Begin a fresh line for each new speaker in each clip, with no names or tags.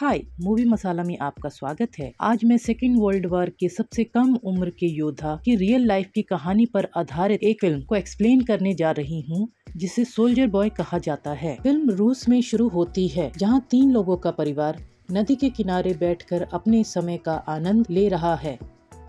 हाय movie मसाला में आपका स्वागत है आज मैं सेकेंड वर्ल्ड वॉर के सबसे कम उम्र के योद्धा की रियल लाइफ की कहानी पर आधारित एक फिल्म को एक्सप्लेन करने जा रही हूँ जिसे सोल्जर बॉय कहा जाता है फिल्म रूस में शुरू होती है जहाँ तीन लोगों का परिवार नदी के किनारे बैठकर अपने समय का आनंद ले रहा है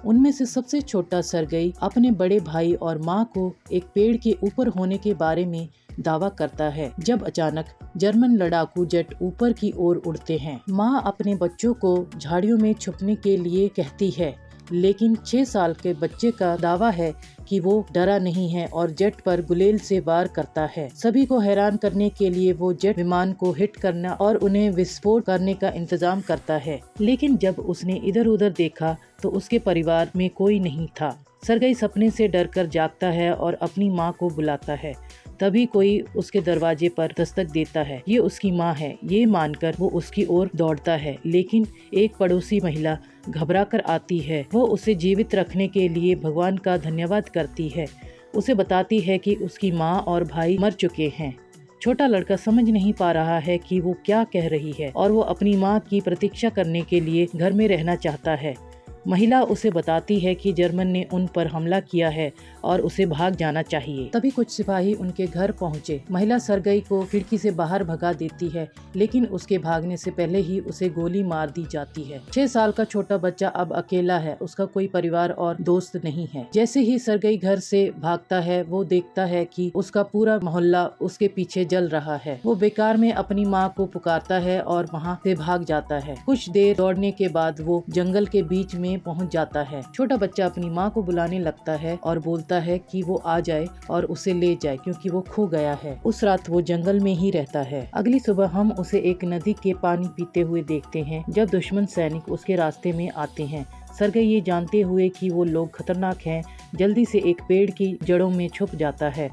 उनमें से सबसे छोटा सरगई अपने बड़े भाई और माँ को एक पेड़ के ऊपर होने के बारे में दावा करता है जब अचानक जर्मन लड़ाकू जेट ऊपर की ओर उड़ते हैं माँ अपने बच्चों को झाड़ियों में छुपने के लिए कहती है लेकिन छह साल के बच्चे का दावा है कि वो डरा नहीं है और जेट पर गुलेल से वार करता है सभी को हैरान करने के लिए वो जेट विमान को हिट करना और उन्हें विस्फोट करने का इंतजाम करता है लेकिन जब उसने इधर उधर देखा तो उसके परिवार में कोई नहीं था सरगई सपने से डरकर जागता है और अपनी माँ को बुलाता है तभी कोई उसके दरवाजे पर दस्तक देता है ये उसकी माँ है ये मानकर वो उसकी ओर दौड़ता है लेकिन एक पड़ोसी महिला घबरा कर आती है वो उसे जीवित रखने के लिए भगवान का धन्यवाद करती है उसे बताती है कि उसकी माँ और भाई मर चुके हैं छोटा लड़का समझ नहीं पा रहा है कि वो क्या कह रही है और वो अपनी माँ की प्रतीक्षा करने के लिए घर में रहना चाहता है महिला उसे बताती है कि जर्मन ने उन पर हमला किया है और उसे भाग जाना चाहिए तभी कुछ सिपाही उनके घर पहुंचे महिला सरगई को खिड़की से बाहर भगा देती है लेकिन उसके भागने से पहले ही उसे गोली मार दी जाती है छह साल का छोटा बच्चा अब अकेला है उसका कोई परिवार और दोस्त नहीं है जैसे ही सरगई घर से भागता है वो देखता है की उसका पूरा मोहल्ला उसके पीछे जल रहा है वो बेकार में अपनी माँ को पुकारता है और वहाँ से भाग जाता है कुछ देर दौड़ने के बाद वो जंगल के बीच में में पहुंच जाता है छोटा बच्चा अपनी माँ को बुलाने लगता है और बोलता है कि वो आ जाए और उसे ले जाए क्योंकि वो खो गया है उस रात वो जंगल में ही रहता है अगली सुबह हम उसे एक नदी के पानी पीते हुए देखते हैं जब दुश्मन सैनिक उसके रास्ते में आते हैं सरगे ये जानते हुए कि वो लोग खतरनाक हैं जल्दी से एक पेड़ की जड़ों में छुप जाता है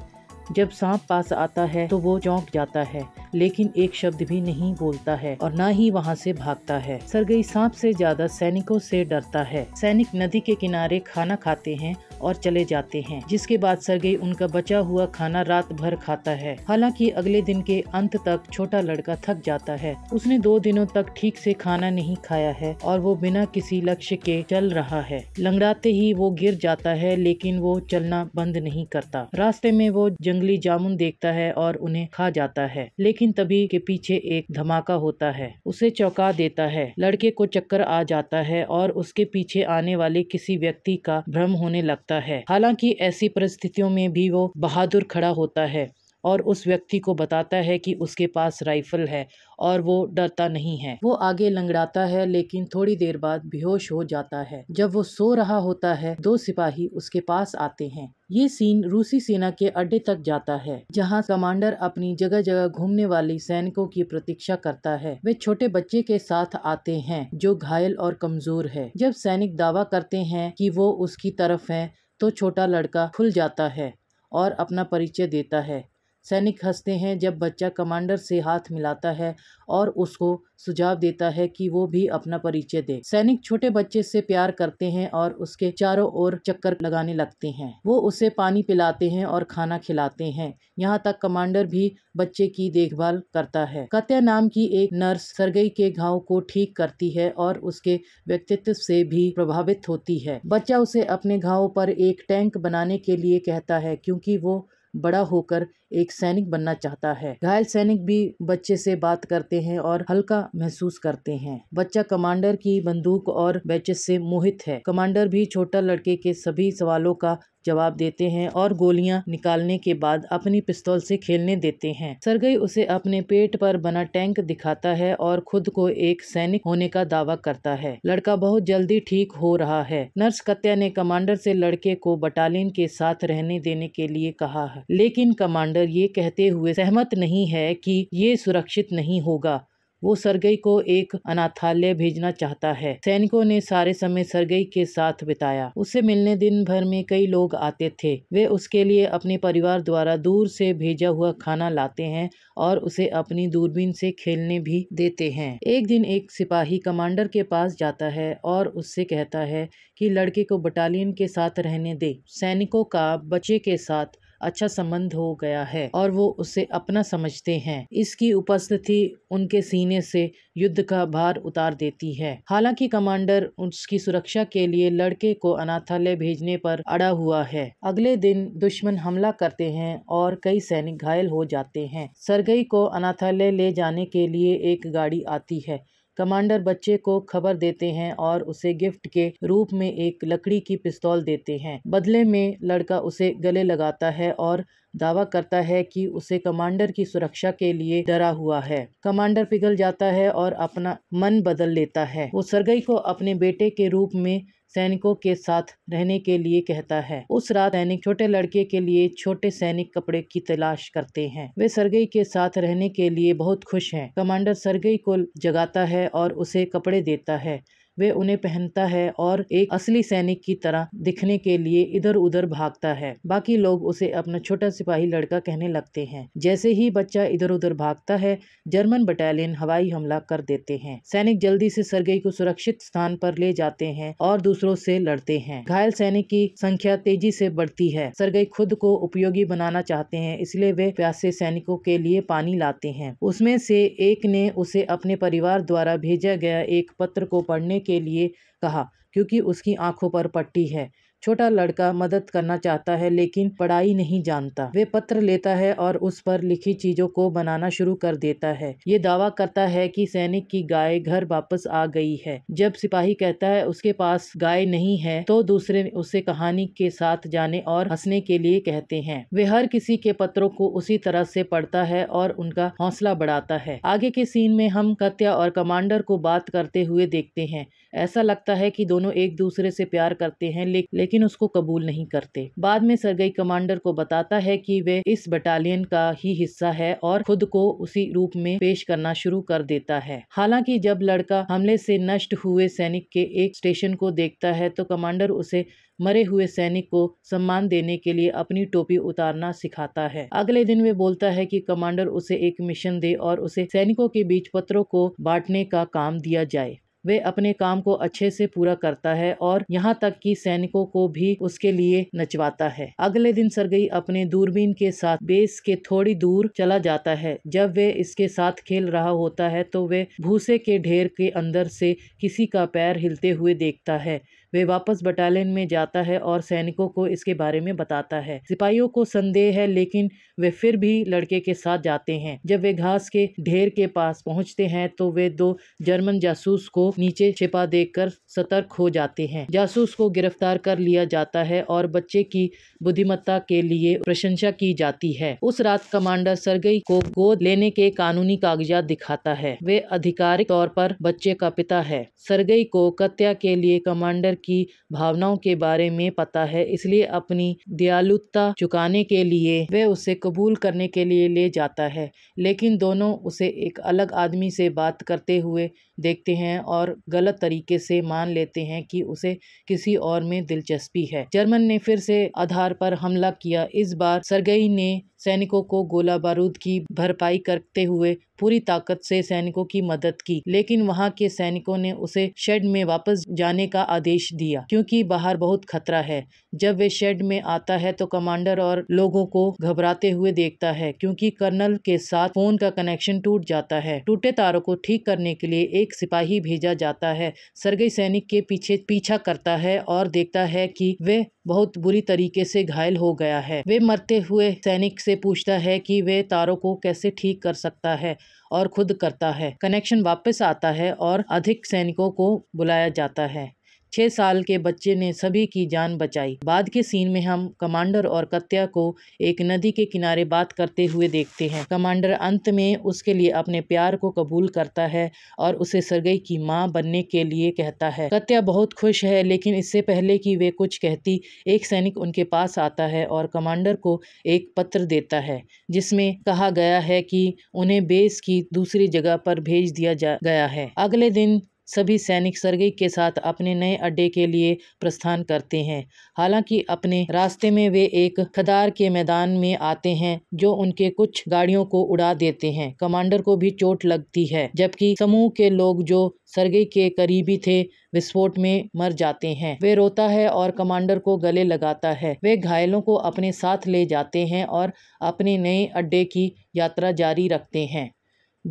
जब सांप पास आता है तो वो चौंक जाता है लेकिन एक शब्द भी नहीं बोलता है और न ही वहाँ से भागता है सरगई सांप से ज्यादा सैनिकों से डरता है सैनिक नदी के किनारे खाना खाते हैं और चले जाते हैं जिसके बाद सरगेई उनका बचा हुआ खाना रात भर खाता है हालांकि अगले दिन के अंत तक छोटा लड़का थक जाता है उसने दो दिनों तक ठीक से खाना नहीं खाया है और वो बिना किसी लक्ष्य के चल रहा है लंगड़ाते ही वो गिर जाता है लेकिन वो चलना बंद नहीं करता रास्ते में वो जंगली जामुन देखता है और उन्हें खा जाता है लेकिन तभी के पीछे एक धमाका होता है उसे चौंका देता है लड़के को चक्कर आ जाता है और उसके पीछे आने वाले किसी व्यक्ति का भ्रम होने लगता सकता है हालांकि ऐसी परिस्थितियों में भी वो बहादुर खड़ा होता है और उस व्यक्ति को बताता है कि उसके पास राइफल है और वो डरता नहीं है वो आगे लंगड़ाता है लेकिन थोड़ी देर बाद बेहोश हो जाता है जब वो सो रहा होता है दो सिपाही उसके पास आते हैं ये सीन रूसी सेना के अड्डे तक जाता है जहाँ कमांडर अपनी जगह जगह घूमने वाली सैनिकों की प्रतीक्षा करता है वे छोटे बच्चे के साथ आते हैं जो घायल और कमजोर है जब सैनिक दावा करते हैं कि वो उसकी तरफ है तो छोटा लड़का खुल जाता है और अपना परिचय देता है सैनिक हंसते हैं जब बच्चा कमांडर से हाथ मिलाता है और उसको सुझाव देता है कि वो भी अपना परिचय दे सैनिक छोटे बच्चे से प्यार करते हैं और उसके चारों ओर चक्कर लगाने लगते हैं वो उसे पानी पिलाते हैं और खाना खिलाते हैं यहाँ तक कमांडर भी बच्चे की देखभाल करता है कत्या नाम की एक नर्स सरगई के घाव को ठीक करती है और उसके व्यक्तित्व से भी प्रभावित होती है बच्चा उसे अपने घाव पर एक टैंक बनाने के लिए कहता है क्योंकि वो बड़ा होकर एक सैनिक बनना चाहता है घायल सैनिक भी बच्चे से बात करते हैं और हल्का महसूस करते हैं बच्चा कमांडर की बंदूक और बैचेस से मोहित है कमांडर भी छोटा लड़के के सभी सवालों का जवाब देते हैं और गोलियां निकालने के बाद अपनी पिस्तौल से खेलने देते हैं सरगई उसे अपने पेट पर बना टैंक दिखाता है और खुद को एक सैनिक होने का दावा करता है लड़का बहुत जल्दी ठीक हो रहा है नर्स कत्या ने कमांडर से लड़के को बटालियन के साथ रहने देने के लिए कहा है लेकिन कमांडर ये कहते हुए सहमत नहीं है कि ये सुरक्षित नहीं होगा वो सरगई को एक अनाथालय भेजना चाहता है सैनिकों ने सारे समय सरगई के साथ बिताया उसे मिलने दिन भर में कई लोग आते थे वे उसके लिए अपने परिवार द्वारा दूर से भेजा हुआ खाना लाते हैं और उसे अपनी दूरबीन से खेलने भी देते हैं एक दिन एक सिपाही कमांडर के पास जाता है और उससे कहता है कि लड़के को बटालियन के साथ रहने दे सैनिकों का बच्चे के साथ अच्छा संबंध हो गया है और वो उसे अपना समझते हैं इसकी उपस्थिति उनके सीने से युद्ध का भार उतार देती है हालांकि कमांडर उसकी सुरक्षा के लिए लड़के को अनाथालय भेजने पर अड़ा हुआ है अगले दिन दुश्मन हमला करते हैं और कई सैनिक घायल हो जाते हैं सरगई को अनाथालय ले जाने के लिए एक गाड़ी आती है कमांडर बच्चे को खबर देते हैं और उसे गिफ्ट के रूप में एक लकड़ी की पिस्तौल देते हैं बदले में लड़का उसे गले लगाता है और दावा करता है कि उसे कमांडर की सुरक्षा के लिए डरा हुआ है कमांडर पिघल जाता है और अपना मन बदल लेता है वो सरगई को अपने बेटे के रूप में सैनिकों के साथ रहने के लिए कहता है उस रात सैनिक छोटे लड़के के लिए छोटे सैनिक कपड़े की तलाश करते हैं वे सरगई के साथ रहने के लिए बहुत खुश हैं। कमांडर सरगई को जगाता है और उसे कपड़े देता है वह उन्हें पहनता है और एक असली सैनिक की तरह दिखने के लिए इधर उधर भागता है बाकी लोग उसे अपना छोटा सिपाही लड़का कहने लगते हैं जैसे ही बच्चा इधर उधर भागता है जर्मन बटालियन हवाई हमला कर देते हैं सैनिक जल्दी से सरगई को सुरक्षित स्थान पर ले जाते हैं और दूसरों से लड़ते हैं घायल सैनिक की संख्या तेजी से बढ़ती है सरगई खुद को उपयोगी बनाना चाहते हैं इसलिए वे प्यासे सैनिकों के लिए पानी लाते हैं उसमें से एक ने उसे अपने परिवार द्वारा भेजा गया एक पत्र को पढ़ने के लिए कहा क्योंकि उसकी आंखों पर पट्टी है छोटा लड़का मदद करना चाहता है लेकिन पढ़ाई नहीं जानता वे पत्र लेता है और उस पर लिखी चीजों को बनाना शुरू कर देता है ये दावा करता है कि सैनिक की गाय घर वापस आ गई है जब सिपाही कहता है उसके पास गाय नहीं है तो दूसरे उसे कहानी के साथ जाने और हंसने के लिए कहते हैं वे हर किसी के पत्रों को उसी तरह से पढ़ता है और उनका हौसला बढ़ाता है आगे के सीन में हम कत्या और कमांडर को बात करते हुए देखते हैं ऐसा लगता है कि दोनों एक दूसरे से प्यार करते हैं लेकिन लेकिन उसको कबूल नहीं करते बाद में सरगई कमांडर को बताता है कि वे इस बटालियन का ही हिस्सा है और खुद को उसी रूप में पेश करना शुरू कर देता है हालांकि जब लड़का हमले से नष्ट हुए सैनिक के एक स्टेशन को देखता है तो कमांडर उसे मरे हुए सैनिक को सम्मान देने के लिए अपनी टोपी उतारना सिखाता है अगले दिन वे बोलता है कि कमांडर उसे एक मिशन दे और उसे सैनिकों के बीच पत्रों को बांटने का काम दिया जाए वे अपने काम को अच्छे से पूरा करता है और यहाँ तक कि सैनिकों को भी उसके लिए नचवाता है अगले दिन सरगई अपने दूरबीन के साथ बेस के थोड़ी दूर चला जाता है जब वे इसके साथ खेल रहा होता है तो वे भूसे के ढेर के अंदर से किसी का पैर हिलते हुए देखता है वे वापस बटालियन में जाता है और सैनिकों को इसके बारे में बताता है सिपाहियों को संदेह है लेकिन वे फिर भी लड़के के साथ जाते हैं जब वे घास के ढेर के पास पहुंचते हैं तो वे दो जर्मन जासूस को नीचे छिपा देखकर सतर्क हो जाते हैं जासूस को गिरफ्तार कर लिया जाता है और बच्चे की बुद्धिमत्ता के लिए प्रशंसा की जाती है उस रात कमांडर सरगई को गोद लेने के कानूनी कागजात दिखाता है वे आधिकारिक तौर पर बच्चे का पिता है सरगई को कत्या के लिए कमांडर की भावनाओं के बारे में पता है इसलिए अपनी दयालुता चुकाने के लिए वह उसे कबूल करने के लिए ले जाता है लेकिन दोनों उसे एक अलग आदमी से बात करते हुए देखते हैं और गलत तरीके से मान लेते हैं कि उसे किसी और में दिलचस्पी है जर्मन ने फिर से आधार पर हमला किया इस बार सरगई ने सैनिकों को गोला बारूद की भरपाई करते हुए पूरी ताकत से सैनिकों की मदद की लेकिन वहां के सैनिकों ने उसे शेड में वापस जाने का आदेश दिया क्योंकि बाहर बहुत खतरा है जब वे शेड में आता है तो कमांडर और लोगों को घबराते हुए देखता है क्योंकि कर्नल के साथ फोन का कनेक्शन टूट जाता है टूटे तारों को ठीक करने के लिए एक सिपाही भेजा जाता है सरगई सैनिक के पीछे पीछा करता है और देखता है की वे बहुत बुरी तरीके से घायल हो गया है वे मरते हुए सैनिक से पूछता है कि वे तारों को कैसे ठीक कर सकता है और खुद करता है कनेक्शन वापस आता है और अधिक सैनिकों को बुलाया जाता है छह साल के बच्चे ने सभी की जान बचाई बाद के सीन में हम कमांडर और कत्या को एक नदी के किनारे बात करते हुए देखते हैं कमांडर अंत में उसके लिए अपने प्यार को कबूल करता है और उसे सरगई की माँ बनने के लिए कहता है कत्या बहुत खुश है लेकिन इससे पहले कि वे कुछ कहती एक सैनिक उनके पास आता है और कमांडर को एक पत्र देता है जिसमें कहा गया है कि उन्हें बेस की दूसरी जगह पर भेज दिया जा गया है अगले दिन सभी सैनिक सरगई के साथ अपने नए अड्डे के लिए प्रस्थान करते हैं हालांकि अपने रास्ते में वे एक खदार के मैदान में आते हैं जो उनके कुछ गाड़ियों को उड़ा देते हैं कमांडर को भी चोट लगती है जबकि समूह के लोग जो सरगई के करीबी थे विस्फोट में मर जाते हैं वे रोता है और कमांडर को गले लगाता है वे घायलों को अपने साथ ले जाते हैं और अपने नए अड्डे की यात्रा जारी रखते हैं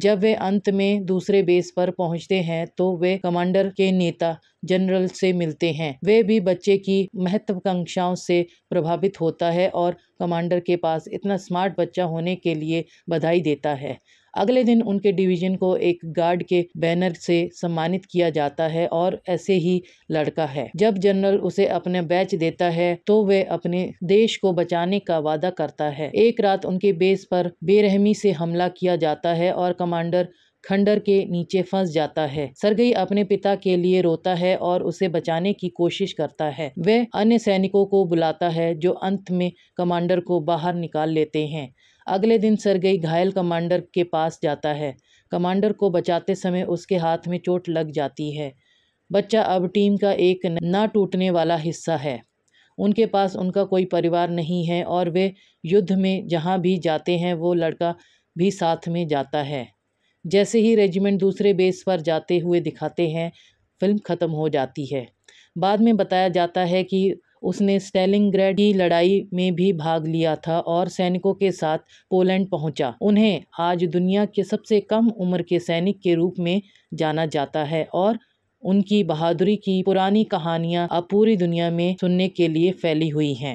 जब वे अंत में दूसरे बेस पर पहुंचते हैं तो वे कमांडर के नेता जनरल से मिलते हैं वे भी बच्चे की महत्वाकांक्षाओं से प्रभावित होता है और कमांडर के पास इतना स्मार्ट बच्चा होने के लिए बधाई देता है अगले दिन उनके डिवीजन को एक गार्ड के बैनर से सम्मानित किया जाता है और ऐसे ही लड़का है जब जनरल उसे अपने बैच देता है तो वे अपने देश को बचाने का वादा करता है एक रात उनके बेस पर बेरहमी से हमला किया जाता है और कमांडर खंडर के नीचे फंस जाता है सरगई अपने पिता के लिए रोता है और उसे बचाने की कोशिश करता है वह अन्य सैनिकों को बुलाता है जो अंत में कमांडर को बाहर निकाल लेते हैं अगले दिन सरगई घायल कमांडर के पास जाता है कमांडर को बचाते समय उसके हाथ में चोट लग जाती है बच्चा अब टीम का एक ना टूटने वाला हिस्सा है उनके पास उनका कोई परिवार नहीं है और वे युद्ध में जहाँ भी जाते हैं वो लड़का भी साथ में जाता है जैसे ही रेजिमेंट दूसरे बेस पर जाते हुए दिखाते हैं फिल्म ख़त्म हो जाती है बाद में बताया जाता है कि उसने स्टेलिंग की लड़ाई में भी भाग लिया था और सैनिकों के साथ पोलैंड पहुंचा। उन्हें आज दुनिया के सबसे कम उम्र के सैनिक के रूप में जाना जाता है और उनकी बहादुरी की पुरानी कहानियां अब पूरी दुनिया में सुनने के लिए फैली हुई हैं